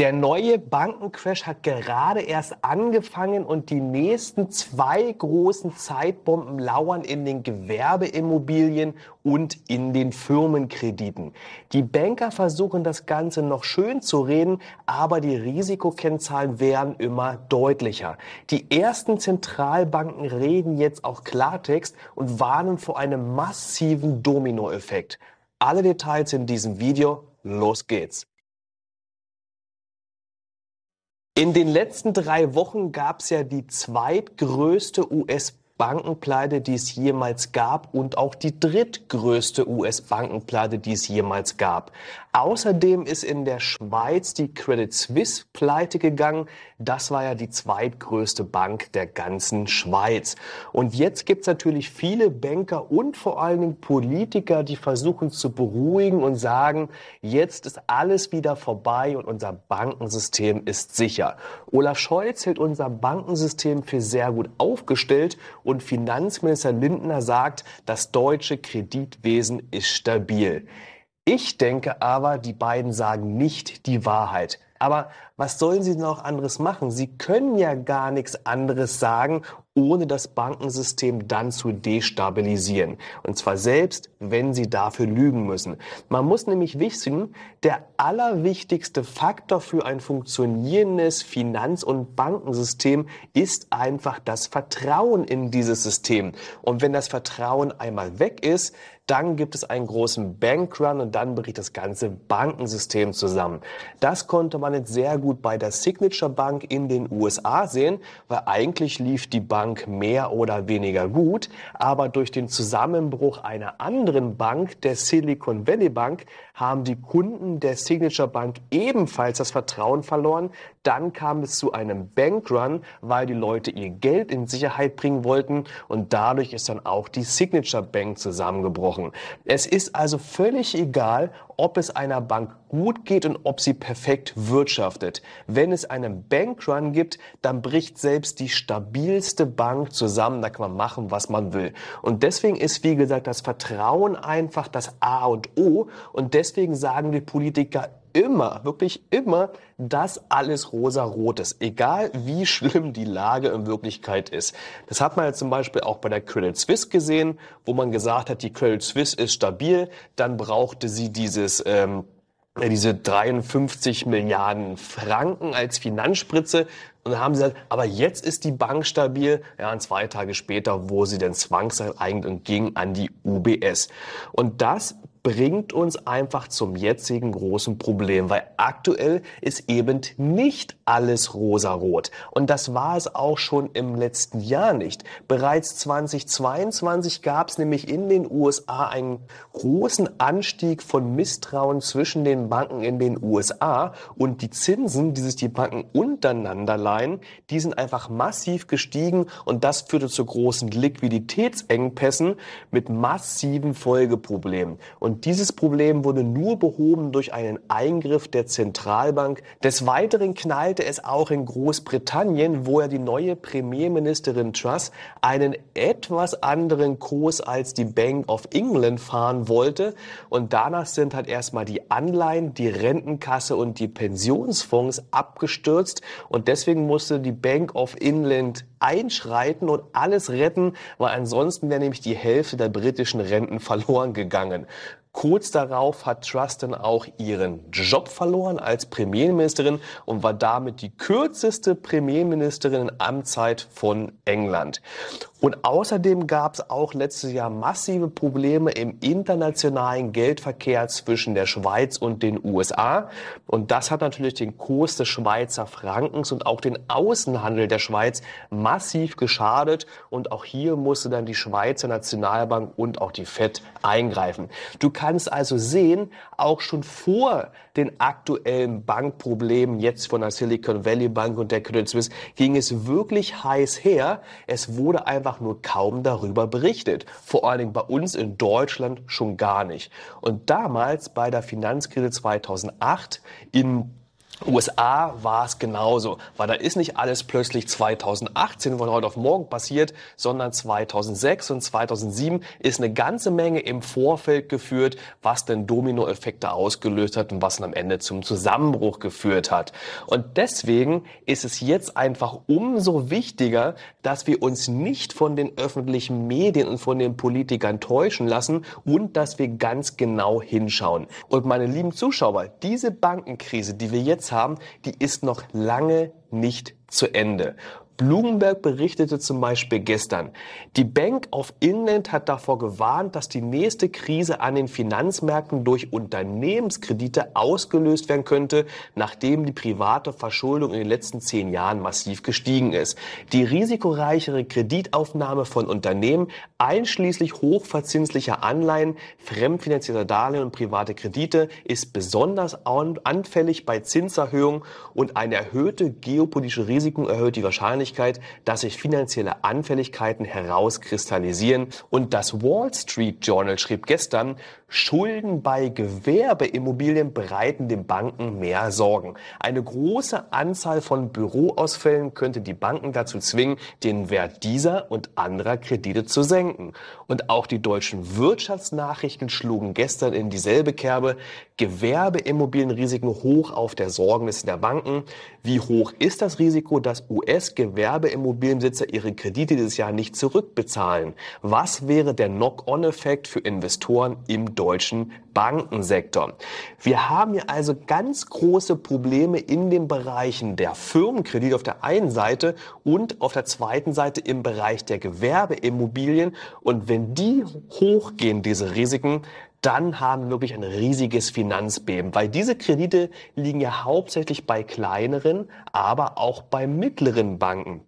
Der neue Bankencrash hat gerade erst angefangen und die nächsten zwei großen Zeitbomben lauern in den Gewerbeimmobilien und in den Firmenkrediten. Die Banker versuchen das Ganze noch schön zu reden, aber die Risikokennzahlen werden immer deutlicher. Die ersten Zentralbanken reden jetzt auch Klartext und warnen vor einem massiven Dominoeffekt. Alle Details in diesem Video. Los geht's. In den letzten drei Wochen gab es ja die zweitgrößte US- Bankenpleite, die es jemals gab und auch die drittgrößte US-Bankenpleite, die es jemals gab. Außerdem ist in der Schweiz die Credit Suisse pleite gegangen. Das war ja die zweitgrößte Bank der ganzen Schweiz. Und jetzt gibt's natürlich viele Banker und vor allen Dingen Politiker, die versuchen zu beruhigen und sagen, jetzt ist alles wieder vorbei und unser Bankensystem ist sicher. Olaf Scholz hält unser Bankensystem für sehr gut aufgestellt und Finanzminister Lindner sagt, das deutsche Kreditwesen ist stabil. Ich denke aber, die beiden sagen nicht die Wahrheit. Aber was sollen sie noch anderes machen? Sie können ja gar nichts anderes sagen, ohne das Bankensystem dann zu destabilisieren. Und zwar selbst, wenn sie dafür lügen müssen. Man muss nämlich wissen, der allerwichtigste Faktor für ein funktionierendes Finanz- und Bankensystem ist einfach das Vertrauen in dieses System. Und wenn das Vertrauen einmal weg ist, dann gibt es einen großen Bankrun und dann bricht das ganze Bankensystem zusammen. Das konnte man jetzt sehr gut Angebot bei der Signature Bank in den USA sehen, weil eigentlich lief die Bank mehr oder weniger gut, aber durch den Zusammenbruch einer anderen Bank, der Silicon Valley Bank, haben die Kunden der Signature Bank ebenfalls das Vertrauen verloren. Dann kam es zu einem Bankrun, weil die Leute ihr Geld in Sicherheit bringen wollten und dadurch ist dann auch die Signature Bank zusammengebrochen. Es ist also völlig egal, ob es einer Bank gut geht und ob sie perfekt wirtschaftet. Wenn es einen Bankrun gibt, dann bricht selbst die stabilste Bank zusammen. Da kann man machen, was man will. Und deswegen ist, wie gesagt, das Vertrauen einfach das A und O. Und deswegen sagen die Politiker immer, wirklich immer, dass alles rosa-rot ist, egal wie schlimm die Lage in Wirklichkeit ist. Das hat man ja zum Beispiel auch bei der Credit Suisse gesehen, wo man gesagt hat, die Credit Suisse ist stabil, dann brauchte sie dieses... Ähm, diese 53 Milliarden Franken als Finanzspritze. Und dann haben sie gesagt, aber jetzt ist die Bank stabil. Ja, und zwei Tage später, wo sie denn zwangseignend ging an die UBS. Und das bringt uns einfach zum jetzigen großen Problem, weil aktuell ist eben nicht alles rosarot. Und das war es auch schon im letzten Jahr nicht. Bereits 2022 gab es nämlich in den USA einen großen Anstieg von Misstrauen zwischen den Banken in den USA und die Zinsen, die sich die Banken untereinander leihen, die sind einfach massiv gestiegen und das führte zu großen Liquiditätsengpässen mit massiven Folgeproblemen. Und und dieses Problem wurde nur behoben durch einen Eingriff der Zentralbank. Des Weiteren knallte es auch in Großbritannien, wo ja die neue Premierministerin Truss einen etwas anderen Kurs als die Bank of England fahren wollte. Und danach sind halt erstmal die Anleihen, die Rentenkasse und die Pensionsfonds abgestürzt. Und deswegen musste die Bank of England einschreiten und alles retten, weil ansonsten wäre nämlich die Hälfte der britischen Renten verloren gegangen. Kurz darauf hat Truss dann auch ihren Job verloren als Premierministerin und war damit die kürzeste Premierministerin in Amtszeit von England. Und außerdem gab es auch letztes Jahr massive Probleme im internationalen Geldverkehr zwischen der Schweiz und den USA. Und das hat natürlich den Kurs des Schweizer Frankens und auch den Außenhandel der Schweiz massiv geschadet. Und auch hier musste dann die Schweizer Nationalbank und auch die FED eingreifen. Du kannst also sehen, auch schon vor den aktuellen Bankproblemen jetzt von der Silicon Valley Bank und der Credit Suisse ging es wirklich heiß her. Es wurde einfach nur kaum darüber berichtet. Vor allen Dingen bei uns in Deutschland schon gar nicht. Und damals bei der Finanzkrise 2008 in USA war es genauso, weil da ist nicht alles plötzlich 2018 von heute auf morgen passiert, sondern 2006 und 2007 ist eine ganze Menge im Vorfeld geführt, was denn Dominoeffekte ausgelöst hat und was dann am Ende zum Zusammenbruch geführt hat. Und deswegen ist es jetzt einfach umso wichtiger, dass wir uns nicht von den öffentlichen Medien und von den Politikern täuschen lassen und dass wir ganz genau hinschauen. Und meine lieben Zuschauer, diese Bankenkrise, die wir jetzt haben, die ist noch lange nicht zu Ende. Blumenberg berichtete zum Beispiel gestern, die Bank of England hat davor gewarnt, dass die nächste Krise an den Finanzmärkten durch Unternehmenskredite ausgelöst werden könnte, nachdem die private Verschuldung in den letzten zehn Jahren massiv gestiegen ist. Die risikoreichere Kreditaufnahme von Unternehmen, einschließlich hochverzinslicher Anleihen, fremdfinanzierter Darlehen und private Kredite, ist besonders anfällig bei Zinserhöhungen und eine erhöhte geopolitische Risiken erhöht die Wahrscheinlichkeit, Wahrscheinlichkeit, dass sich finanzielle Anfälligkeiten herauskristallisieren. Und das Wall Street Journal schrieb gestern, Schulden bei Gewerbeimmobilien bereiten den Banken mehr Sorgen. Eine große Anzahl von Büroausfällen könnte die Banken dazu zwingen, den Wert dieser und anderer Kredite zu senken. Und auch die deutschen Wirtschaftsnachrichten schlugen gestern in dieselbe Kerbe. Gewerbeimmobilienrisiken hoch auf der Sorgenliste der Banken. Wie hoch ist das Risiko, dass US-Gewerbe Gewerbeimmobilienbesitzer ihre Kredite dieses Jahr nicht zurückbezahlen. Was wäre der Knock-on-Effekt für Investoren im deutschen Bankensektor? Wir haben hier also ganz große Probleme in den Bereichen der Firmenkredite auf der einen Seite und auf der zweiten Seite im Bereich der Gewerbeimmobilien. Und wenn die hochgehen, diese Risiken, dann haben wir wirklich ein riesiges Finanzbeben, weil diese Kredite liegen ja hauptsächlich bei kleineren, aber auch bei mittleren Banken.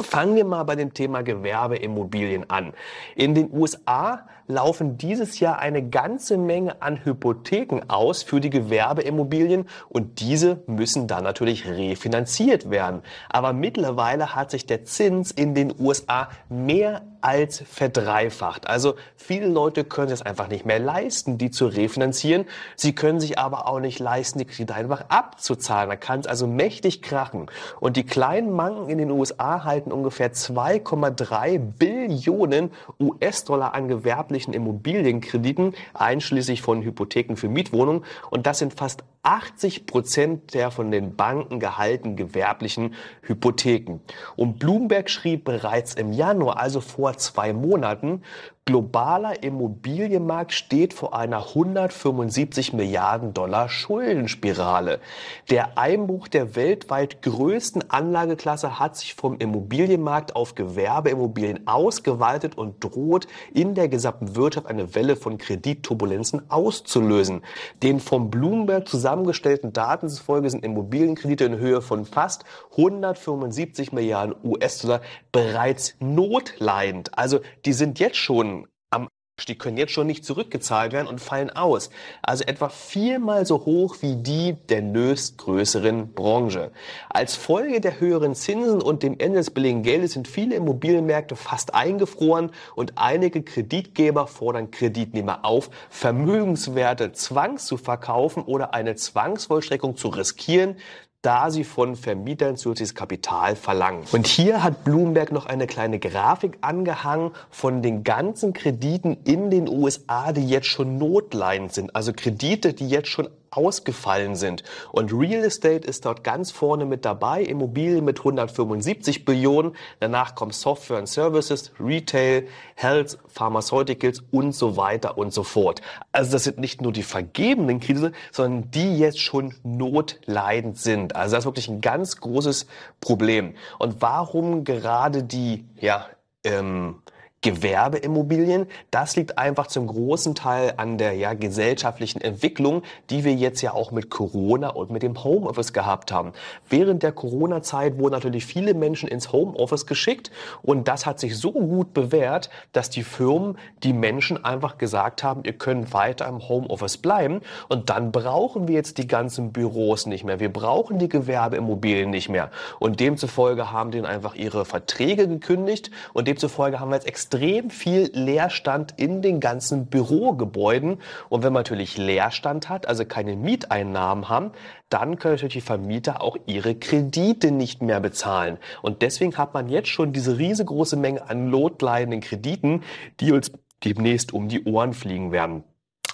Fangen wir mal bei dem Thema Gewerbeimmobilien an. In den USA laufen dieses Jahr eine ganze Menge an Hypotheken aus für die Gewerbeimmobilien und diese müssen dann natürlich refinanziert werden. Aber mittlerweile hat sich der Zins in den USA mehr als verdreifacht. Also viele Leute können es einfach nicht mehr leisten, die zu refinanzieren. Sie können sich aber auch nicht leisten, die Kredite einfach abzuzahlen. Da kann es also mächtig krachen. Und die kleinen Banken in den USA halten ungefähr 2,3 Billionen US-Dollar an gewerblichen staatlichen Immobilienkrediten, einschließlich von Hypotheken für Mietwohnungen. Und das sind fast 80 Prozent der von den Banken gehaltenen gewerblichen Hypotheken. Und Bloomberg schrieb bereits im Januar, also vor zwei Monaten, globaler Immobilienmarkt steht vor einer 175 Milliarden Dollar Schuldenspirale. Der Einbruch der weltweit größten Anlageklasse hat sich vom Immobilienmarkt auf Gewerbeimmobilien ausgeweitet und droht in der gesamten Wirtschaft eine Welle von Kreditturbulenzen auszulösen. Den vom Bloomberg zusammengestellten Daten zufolge sind Immobilienkredite in Höhe von fast 175 Milliarden US-Dollar bereits notleidend. Also die sind jetzt schon die können jetzt schon nicht zurückgezahlt werden und fallen aus. Also etwa viermal so hoch wie die der nächstgrößeren Branche. Als Folge der höheren Zinsen und dem Ende des billigen Geldes sind viele Immobilienmärkte fast eingefroren und einige Kreditgeber fordern Kreditnehmer auf, Vermögenswerte zwangs zu verkaufen oder eine Zwangsvollstreckung zu riskieren, da sie von Vermietern zusätzliches Kapital verlangen. Und hier hat Bloomberg noch eine kleine Grafik angehangen von den ganzen Krediten in den USA, die jetzt schon notleidend sind. Also Kredite, die jetzt schon ausgefallen sind. Und Real Estate ist dort ganz vorne mit dabei, Immobilien mit 175 Billionen, danach kommen Software und Services, Retail, Health, Pharmaceuticals und so weiter und so fort. Also das sind nicht nur die vergebenen Krise, sondern die jetzt schon notleidend sind. Also das ist wirklich ein ganz großes Problem. Und warum gerade die, ja, ähm, Gewerbeimmobilien. Das liegt einfach zum großen Teil an der ja, gesellschaftlichen Entwicklung, die wir jetzt ja auch mit Corona und mit dem Homeoffice gehabt haben. Während der Corona-Zeit wurden natürlich viele Menschen ins Homeoffice geschickt und das hat sich so gut bewährt, dass die Firmen die Menschen einfach gesagt haben, ihr könnt weiter im Homeoffice bleiben und dann brauchen wir jetzt die ganzen Büros nicht mehr. Wir brauchen die Gewerbeimmobilien nicht mehr. Und demzufolge haben denen einfach ihre Verträge gekündigt und demzufolge haben wir jetzt extrem extrem viel Leerstand in den ganzen Bürogebäuden. Und wenn man natürlich Leerstand hat, also keine Mieteinnahmen haben, dann können natürlich die Vermieter auch ihre Kredite nicht mehr bezahlen. Und deswegen hat man jetzt schon diese riesengroße Menge an notleidenden Krediten, die uns demnächst um die Ohren fliegen werden.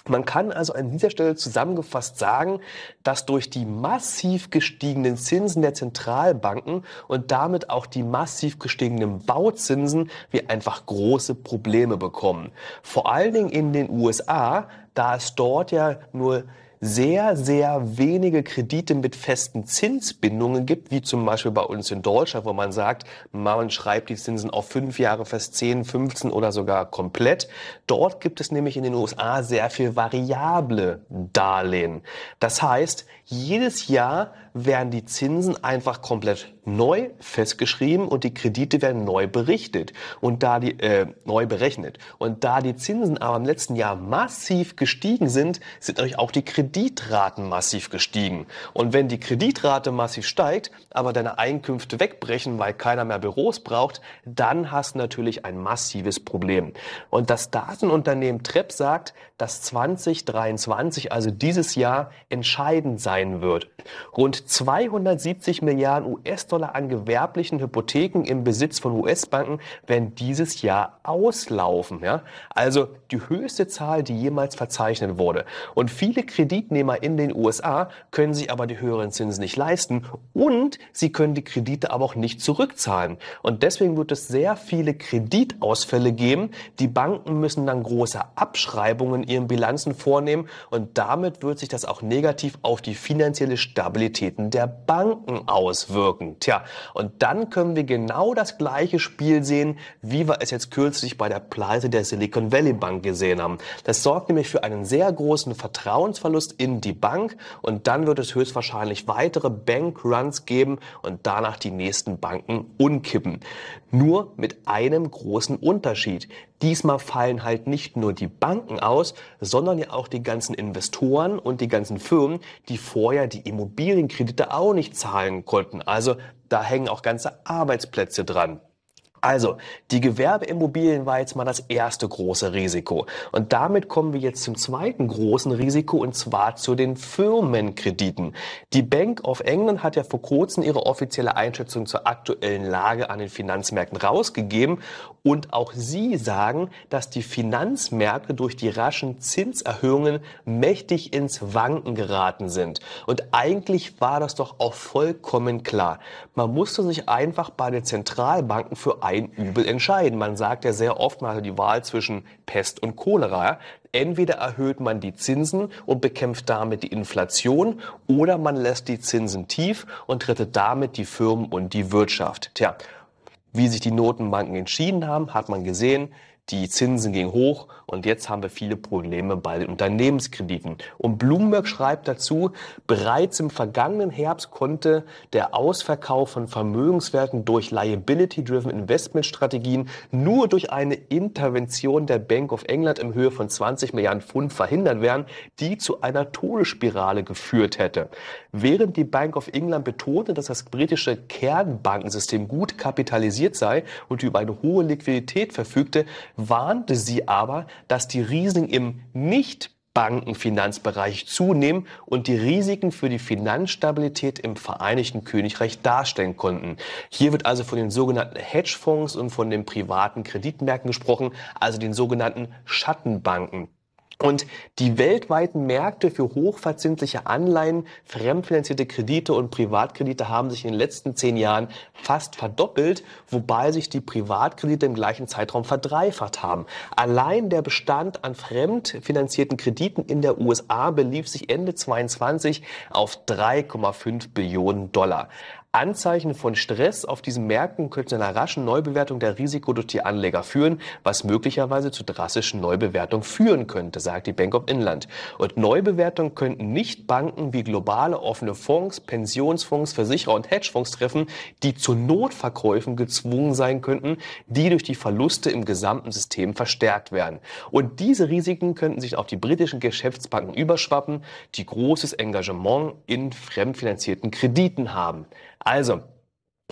Man kann also an dieser Stelle zusammengefasst sagen, dass durch die massiv gestiegenen Zinsen der Zentralbanken und damit auch die massiv gestiegenen Bauzinsen wir einfach große Probleme bekommen. Vor allen Dingen in den USA, da es dort ja nur sehr, sehr wenige Kredite mit festen Zinsbindungen gibt, wie zum Beispiel bei uns in Deutschland, wo man sagt, man schreibt die Zinsen auf fünf Jahre fest, zehn, 15 oder sogar komplett. Dort gibt es nämlich in den USA sehr viel variable Darlehen. Das heißt, jedes Jahr werden die Zinsen einfach komplett neu festgeschrieben und die Kredite werden neu berichtet und da die äh, neu berechnet. Und da die Zinsen aber im letzten Jahr massiv gestiegen sind, sind natürlich auch die Kreditraten massiv gestiegen. Und wenn die Kreditrate massiv steigt, aber deine Einkünfte wegbrechen, weil keiner mehr Büros braucht, dann hast du natürlich ein massives Problem. Und das Datenunternehmen Trepp sagt, dass 2023, also dieses Jahr, entscheidend sein wird. Rund 270 Milliarden US-Dollar an gewerblichen Hypotheken im Besitz von US-Banken werden dieses Jahr auslaufen. Ja? Also die höchste Zahl, die jemals verzeichnet wurde. Und viele Kreditnehmer in den USA können sich aber die höheren Zinsen nicht leisten und sie können die Kredite aber auch nicht zurückzahlen. Und deswegen wird es sehr viele Kreditausfälle geben. Die Banken müssen dann große Abschreibungen in ihren Bilanzen vornehmen und damit wird sich das auch negativ auf die finanzielle Stabilität Verhalten der Banken auswirken. Tja, und dann können wir genau das gleiche Spiel sehen, wie wir es jetzt kürzlich bei der Pleite der Silicon Valley Bank gesehen haben. Das sorgt nämlich für einen sehr großen Vertrauensverlust in die Bank und dann wird es höchstwahrscheinlich weitere Bankruns geben und danach die nächsten Banken unkippen. Nur mit einem großen Unterschied. Diesmal fallen halt nicht nur die Banken aus, sondern ja auch die ganzen Investoren und die ganzen Firmen, die vorher die Immobilienkredite auch nicht zahlen konnten. Also da hängen auch ganze Arbeitsplätze dran. Also, die Gewerbeimmobilien war jetzt mal das erste große Risiko. Und damit kommen wir jetzt zum zweiten großen Risiko, und zwar zu den Firmenkrediten. Die Bank of England hat ja vor kurzem ihre offizielle Einschätzung zur aktuellen Lage an den Finanzmärkten rausgegeben. Und auch sie sagen, dass die Finanzmärkte durch die raschen Zinserhöhungen mächtig ins Wanken geraten sind. Und eigentlich war das doch auch vollkommen klar. Man musste sich einfach bei den Zentralbanken für ein Übel entscheiden. Man sagt ja sehr oft, man hat die Wahl zwischen Pest und Cholera. Entweder erhöht man die Zinsen und bekämpft damit die Inflation oder man lässt die Zinsen tief und rettet damit die Firmen und die Wirtschaft. Tja, wie sich die Notenbanken entschieden haben, hat man gesehen die Zinsen gingen hoch und jetzt haben wir viele Probleme bei den Unternehmenskrediten. Und Bloomberg schreibt dazu, bereits im vergangenen Herbst konnte der Ausverkauf von Vermögenswerten durch Liability-Driven Investment-Strategien nur durch eine Intervention der Bank of England in Höhe von 20 Milliarden Pfund verhindert werden, die zu einer Todesspirale geführt hätte. Während die Bank of England betonte, dass das britische Kernbankensystem gut kapitalisiert sei und über eine hohe Liquidität verfügte, warnte sie aber, dass die Riesen im nicht Bankenfinanzbereich zunehmen und die Risiken für die Finanzstabilität im Vereinigten Königreich darstellen konnten. Hier wird also von den sogenannten Hedgefonds und von den privaten Kreditmärkten gesprochen, also den sogenannten Schattenbanken. Und die weltweiten Märkte für hochverzinsliche Anleihen, fremdfinanzierte Kredite und Privatkredite haben sich in den letzten zehn Jahren fast verdoppelt, wobei sich die Privatkredite im gleichen Zeitraum verdreifacht haben. Allein der Bestand an fremdfinanzierten Krediten in der USA belief sich Ende 2022 auf 3,5 Billionen Dollar. Anzeichen von Stress auf diesen Märkten könnten zu einer raschen Neubewertung der risikodotierten Anleger führen, was möglicherweise zu drastischen Neubewertungen führen könnte, sagt die Bank of Inland. Und Neubewertungen könnten nicht Banken wie globale offene Fonds, Pensionsfonds, Versicherer und Hedgefonds treffen, die zu Notverkäufen gezwungen sein könnten, die durch die Verluste im gesamten System verstärkt werden. Und diese Risiken könnten sich auf die britischen Geschäftsbanken überschwappen, die großes Engagement in fremdfinanzierten Krediten haben. Also,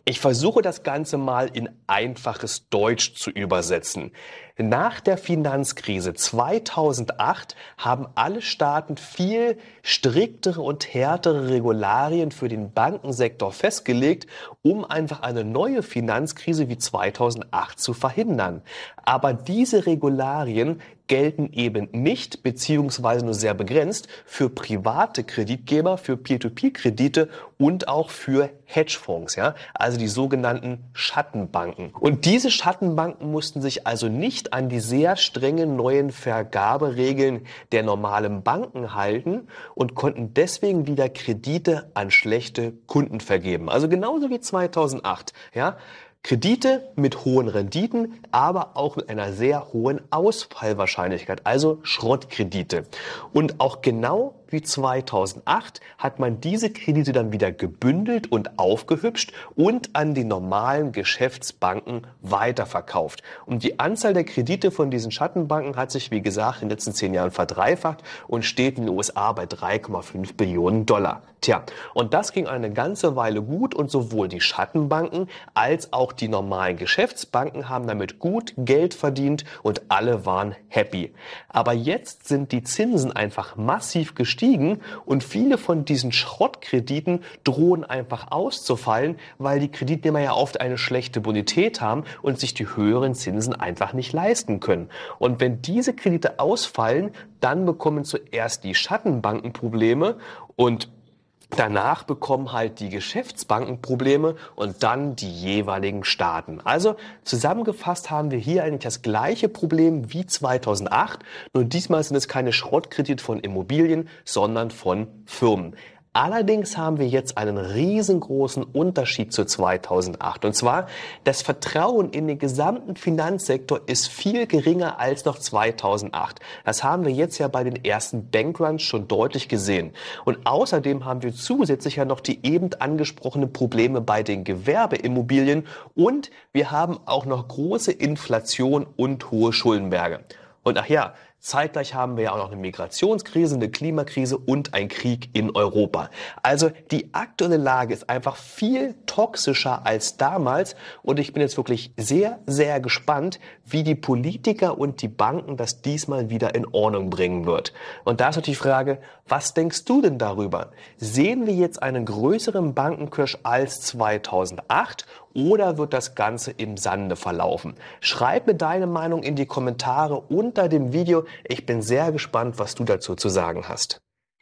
ich versuche das Ganze mal in einfaches Deutsch zu übersetzen. Nach der Finanzkrise 2008 haben alle Staaten viel striktere und härtere Regularien für den Bankensektor festgelegt, um einfach eine neue Finanzkrise wie 2008 zu verhindern. Aber diese Regularien gelten eben nicht beziehungsweise nur sehr begrenzt für private Kreditgeber, für Peer-to-Peer-Kredite und auch für Hedgefonds, ja, also die sogenannten Schattenbanken. Und diese Schattenbanken mussten sich also nicht nicht an die sehr strengen neuen Vergaberegeln der normalen Banken halten und konnten deswegen wieder Kredite an schlechte Kunden vergeben. Also genauso wie 2008, ja. Kredite mit hohen Renditen, aber auch mit einer sehr hohen Ausfallwahrscheinlichkeit, also Schrottkredite. Und auch genau wie 2008 hat man diese Kredite dann wieder gebündelt und aufgehübscht und an die normalen Geschäftsbanken weiterverkauft. Und die Anzahl der Kredite von diesen Schattenbanken hat sich, wie gesagt, in den letzten zehn Jahren verdreifacht und steht in den USA bei 3,5 Billionen Dollar. Tja, und das ging eine ganze Weile gut und sowohl die Schattenbanken als auch die normalen Geschäftsbanken haben damit gut Geld verdient und alle waren happy. Aber jetzt sind die Zinsen einfach massiv gestiegen kriegen. Und viele von diesen Schrottkrediten drohen einfach auszufallen, weil die Kreditnehmer ja oft eine schlechte Bonität haben und sich die höheren Zinsen einfach nicht leisten können. Und wenn diese Kredite ausfallen, dann bekommen zuerst die Schattenbanken Probleme und Danach bekommen halt die Geschäftsbanken Probleme und dann die jeweiligen Staaten. Also zusammengefasst haben wir hier eigentlich das gleiche Problem wie 2008, nur diesmal sind es keine Schrottkredite von Immobilien, sondern von Firmen. Allerdings haben wir jetzt einen riesengroßen Unterschied zu 2008. Und zwar, das Vertrauen in den gesamten Finanzsektor ist viel geringer als noch 2008. Das haben wir jetzt ja bei den ersten Bankruns schon deutlich gesehen. Und außerdem haben wir zusätzlich ja noch die eben angesprochenen Probleme bei den Gewerbeimmobilien. Und wir haben auch noch große Inflation und hohe Schuldenberge. Und ach ja, Zeitgleich haben wir ja auch noch eine Migrationskrise, eine Klimakrise und einen Krieg in Europa. Also die aktuelle Lage ist einfach viel toxischer als damals und ich bin jetzt wirklich sehr, sehr gespannt, wie die Politiker und die Banken das diesmal wieder in Ordnung bringen wird. Und da ist natürlich die Frage, was denkst du denn darüber? Sehen wir jetzt einen größeren Bankenkirsch als 2008 oder wird das Ganze im Sande verlaufen? Schreib mir deine Meinung in die Kommentare unter dem Video. Ich bin sehr gespannt, was du dazu zu sagen hast.